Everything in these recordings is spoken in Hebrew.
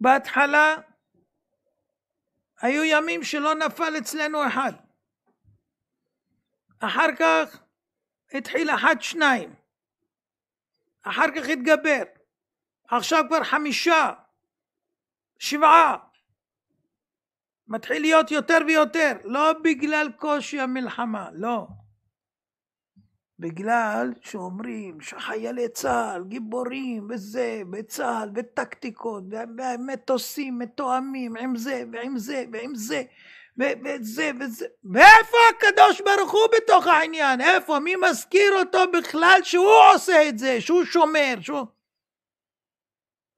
בהתחלה היו ימים שלא נפל אצלנו אחד. אחר כך התחיל אחד שניים. אחר כך התגבר. עכשיו כבר חמישה, שבעה. מתחיל להיות יותר ויותר, לא בגלל קושי המלחמה, לא. בגלל שאומרים שחיילי צה"ל גיבורים וזה בצה"ל וטקטיקות ומטוסים מתואמים עם זה ועם זה ועם זה וזה וזה ואיפה הקדוש ברוך הוא בתוך העניין איפה מי מזכיר אותו בכלל שהוא עושה את זה שהוא שומר שהוא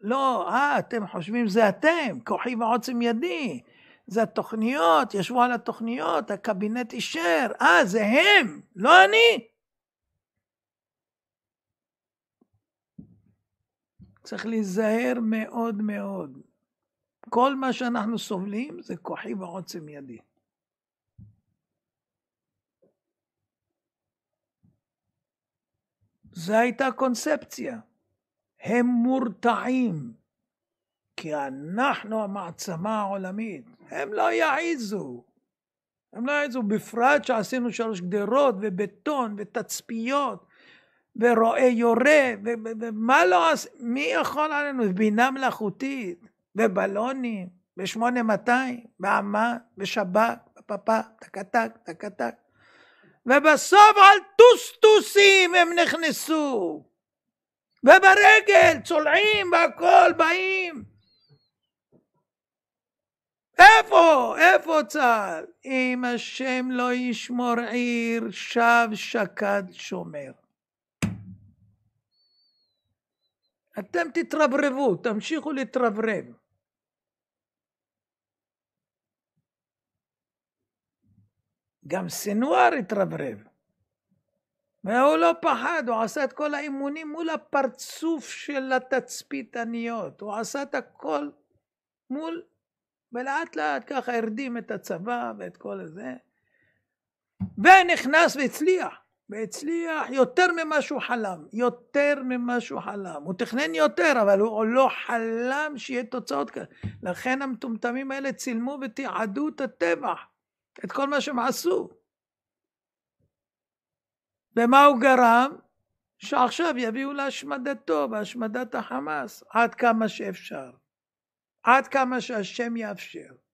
לא אה אתם חושבים זה אתם כוחי ועוצם ידי זה התוכניות ישבו על התוכניות הקבינט אישר אה זה הם לא אני צריך להיזהר מאוד מאוד. כל מה שאנחנו סובלים זה כוחי ועוצם ידי. זו הייתה קונספציה. הם מורתעים, כי אנחנו המעצמה העולמית. הם לא יעיזו. הם לא יעיזו, בפרט שעשינו שלוש גדרות ובטון ותצפיות ורואה יורה, ומה לא עושה, מי יכול עלינו? בינה מלאכותית, ובלונים, ב-8200, באמה, בשב"כ, בפאפא, טקטק, טקטק. ובסוף על טוסטוסים הם נכנסו. וברגל צולעים והכל באים. איפה? איפה צה"ל? אם השם לא ישמור עיר, שב שקד שומר. אתם תתרברבו, תמשיכו להתרברב. גם סנוואר התרברב. והוא לא פחד, הוא עשה את כל האימונים מול הפרצוף של התצפיתניות. הוא עשה את הכל מול, ולאט לאט ככה הרדים את הצבא ואת כל זה, ונכנס והצליח. והצליח יותר ממה שהוא חלם, יותר ממה שהוא חלם. הוא תכנן יותר, אבל הוא לא חלם שיהיה תוצאות כאלה. לכן המטומטמים האלה צילמו ותיעדו את הטבח, את כל מה שהם עשו. ומה הוא גרם? שעכשיו יביאו להשמדתו, בהשמדת החמאס, עד כמה שאפשר. עד כמה שהשם יאפשר.